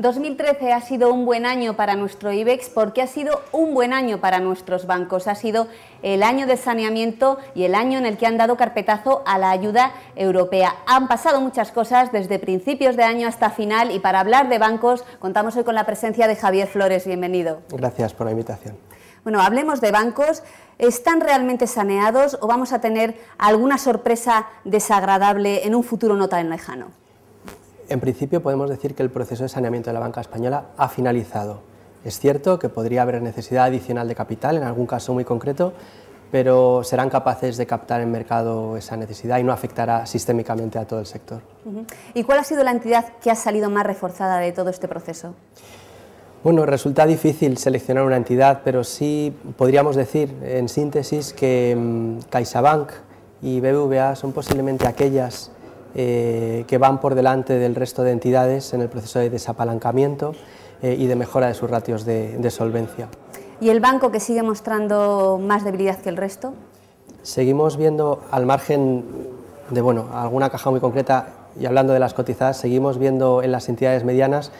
2013 ha sido un buen año para nuestro IBEX porque ha sido un buen año para nuestros bancos. Ha sido el año de saneamiento y el año en el que han dado carpetazo a la ayuda europea. Han pasado muchas cosas desde principios de año hasta final y para hablar de bancos contamos hoy con la presencia de Javier Flores. Bienvenido. Gracias por la invitación. Bueno, hablemos de bancos. ¿Están realmente saneados o vamos a tener alguna sorpresa desagradable en un futuro no tan lejano? En principio podemos decir que el proceso de saneamiento de la banca española ha finalizado. Es cierto que podría haber necesidad adicional de capital en algún caso muy concreto, pero serán capaces de captar en mercado esa necesidad y no afectará sistémicamente a todo el sector. ¿Y cuál ha sido la entidad que ha salido más reforzada de todo este proceso? Bueno, resulta difícil seleccionar una entidad, pero sí podríamos decir en síntesis que mm, CaixaBank y BBVA son posiblemente aquellas eh, que van por delante del resto de entidades en el proceso de desapalancamiento eh, y de mejora de sus ratios de, de solvencia. ¿Y el banco que sigue mostrando más debilidad que el resto? Seguimos viendo, al margen de bueno, alguna caja muy concreta y hablando de las cotizadas, seguimos viendo en las entidades medianas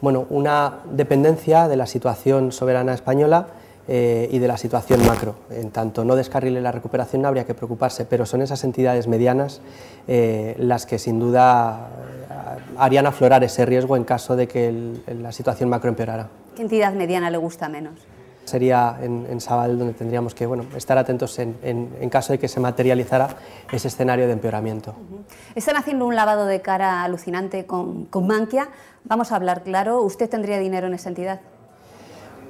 bueno, una dependencia de la situación soberana española eh, y de la situación macro. En tanto no descarrile la recuperación no habría que preocuparse, pero son esas entidades medianas eh, las que sin duda eh, harían aflorar ese riesgo en caso de que la situación macro empeorara. ¿Qué entidad mediana le gusta menos? Sería en, en donde tendríamos que bueno, estar atentos en, caso de que se materializara ese escenario de empeoramiento. Están haciendo un lavado de cara alucinante con, con Manquia. Vamos a hablar claro, ¿usted tendría dinero en esa entidad?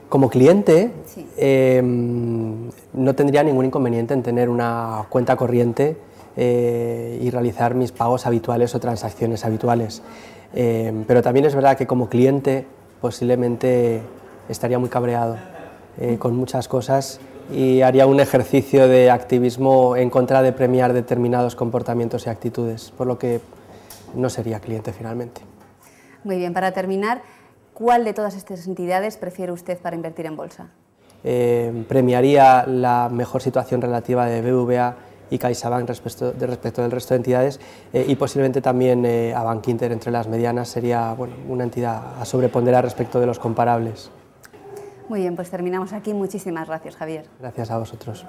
Como cliente, em, no tendría ningún inconveniente en tener una cuenta corriente eh, y realizar mis pagos habituales o transacciones habituales. Em, pero también es verdad que como cliente posiblemente estaría muy cabreado eh, con muchas cosas y haría un ejercicio de activismo en contra de premiar determinados comportamientos y actitudes, por lo que no sería cliente finalmente. Muy bien, para terminar, ¿Cuál de todas estas entidades prefiere usted para invertir en bolsa? Eh, premiaría la mejor situación relativa de BBVA y CaixaBank respecto, de, respecto del resto de entidades eh, y posiblemente también eh, a Bank entre las medianas sería una entidad a sobreponderar respecto de los comparables. Muy bien, pues terminamos aquí. Muchísimas gracias, Javier. Gracias a vosotros.